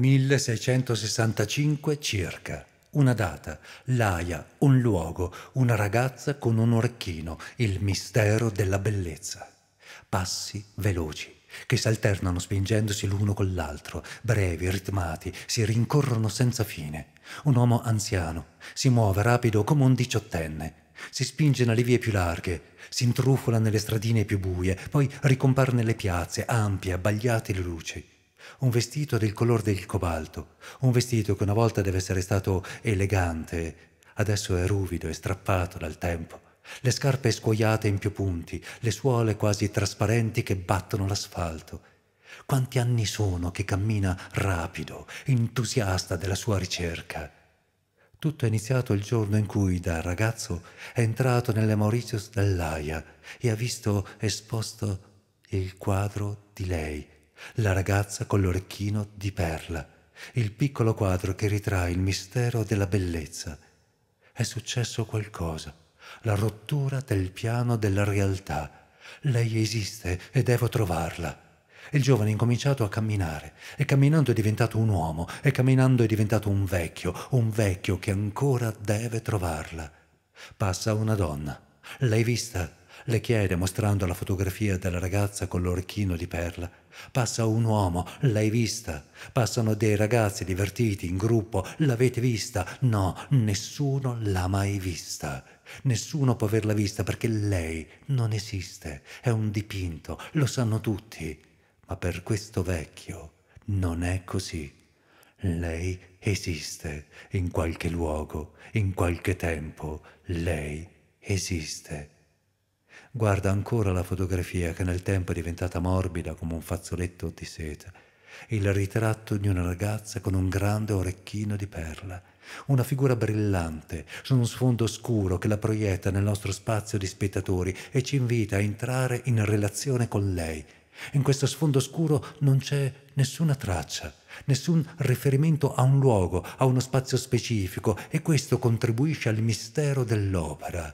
1665 circa. Una data, l'aia, un luogo, una ragazza con un orecchino, il mistero della bellezza. Passi veloci, che si alternano spingendosi l'uno con l'altro, brevi, ritmati, si rincorrono senza fine. Un uomo anziano si muove rapido come un diciottenne, si spinge nelle vie più larghe, si intrufola nelle stradine più buie, poi ricompare nelle piazze ampie, abbagliate le luci. Un vestito del color del cobalto, un vestito che una volta deve essere stato elegante, adesso è ruvido e strappato dal tempo, le scarpe scuoiate in più punti, le suole quasi trasparenti che battono l'asfalto. Quanti anni sono che cammina rapido, entusiasta della sua ricerca. Tutto è iniziato il giorno in cui, da ragazzo, è entrato nelle Mauritius dell'Aia e ha visto esposto il quadro di lei, la ragazza con l'orecchino di perla, il piccolo quadro che ritrae il mistero della bellezza. È successo qualcosa, la rottura del piano della realtà. Lei esiste e devo trovarla. Il giovane ha incominciato a camminare, e camminando è diventato un uomo, e camminando è diventato un vecchio, un vecchio che ancora deve trovarla. Passa una donna. L'hai vista? Le chiede, mostrando la fotografia della ragazza con l'orecchino di perla. Passa un uomo, l'hai vista? Passano dei ragazzi divertiti in gruppo, l'avete vista? No, nessuno l'ha mai vista. Nessuno può averla vista perché lei non esiste, è un dipinto, lo sanno tutti. Ma per questo vecchio non è così. Lei esiste in qualche luogo, in qualche tempo, lei esiste. Guarda ancora la fotografia che nel tempo è diventata morbida come un fazzoletto di seta. Il ritratto di una ragazza con un grande orecchino di perla, una figura brillante su uno sfondo scuro che la proietta nel nostro spazio di spettatori e ci invita a entrare in relazione con lei. In questo sfondo scuro non c'è nessuna traccia, nessun riferimento a un luogo, a uno spazio specifico e questo contribuisce al mistero dell'opera.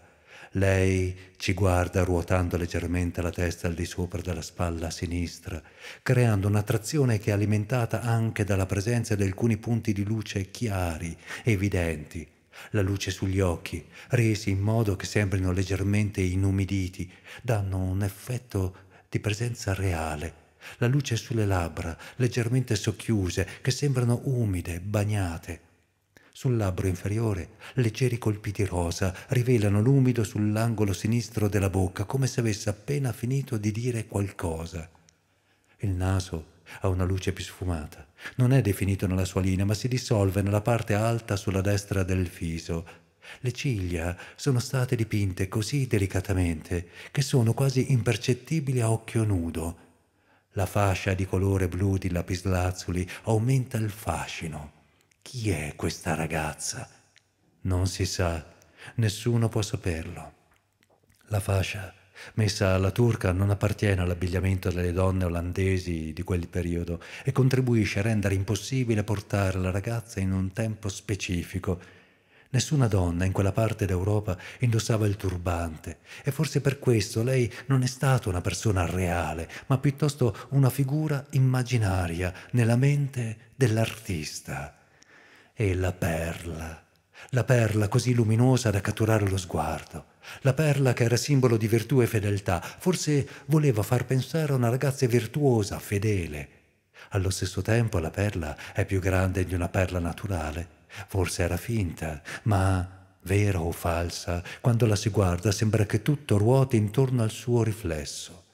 Lei ci guarda ruotando leggermente la testa al di sopra della spalla sinistra, creando un'attrazione che è alimentata anche dalla presenza di alcuni punti di luce chiari, evidenti, la luce sugli occhi, resi in modo che sembrino leggermente inumiditi, danno un effetto di presenza reale. La luce sulle labbra, leggermente socchiuse, che sembrano umide, bagnate sul labbro inferiore. Leggeri colpi di rosa rivelano l'umido sull'angolo sinistro della bocca, come se avesse appena finito di dire qualcosa. Il naso ha una luce più sfumata. Non è definito nella sua linea, ma si dissolve nella parte alta sulla destra del fiso. Le ciglia sono state dipinte così delicatamente che sono quasi impercettibili a occhio nudo. La fascia di colore blu di lapislazzuli aumenta il fascino. Chi è questa ragazza? Non si sa, nessuno può saperlo. La fascia messa alla turca non appartiene all'abbigliamento delle donne olandesi di quel periodo e contribuisce a rendere impossibile portare la ragazza in un tempo specifico. Nessuna donna in quella parte d'Europa indossava il turbante e forse per questo lei non è stata una persona reale, ma piuttosto una figura immaginaria nella mente dell'artista. E la perla, la perla così luminosa da catturare lo sguardo, la perla che era simbolo di virtù e fedeltà, forse voleva far pensare a una ragazza virtuosa, fedele. Allo stesso tempo la perla è più grande di una perla naturale, forse era finta, ma vera o falsa, quando la si guarda sembra che tutto ruoti intorno al suo riflesso.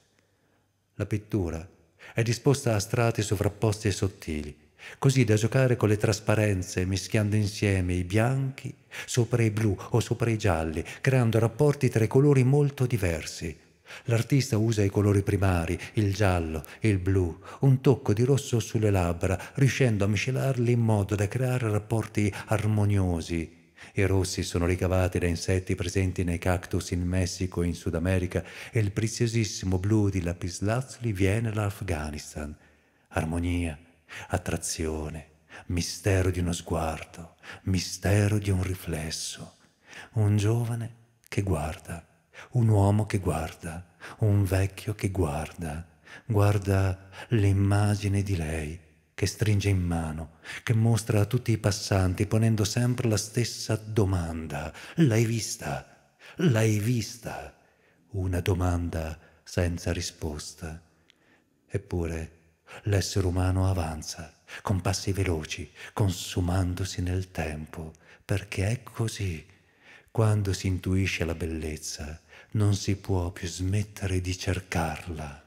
La pittura è disposta a strati sovrapposti e sottili, così da giocare con le trasparenze mischiando insieme i bianchi sopra i blu o sopra i gialli, creando rapporti tra i colori molto diversi. L'artista usa i colori primari, il giallo, il blu, un tocco di rosso sulle labbra, riuscendo a miscelarli in modo da creare rapporti armoniosi. I rossi sono ricavati da insetti presenti nei cactus in Messico e in Sud America e il preziosissimo blu di lapislazzuli viene dall'Afghanistan. Armonia attrazione, mistero di uno sguardo, mistero di un riflesso, un giovane che guarda, un uomo che guarda, un vecchio che guarda, guarda l'immagine di lei che stringe in mano, che mostra a tutti i passanti ponendo sempre la stessa domanda. L'hai vista? L'hai vista? Una domanda senza risposta. Eppure l'essere umano avanza con passi veloci, consumandosi nel tempo, perché è così. Quando si intuisce la bellezza, non si può più smettere di cercarla.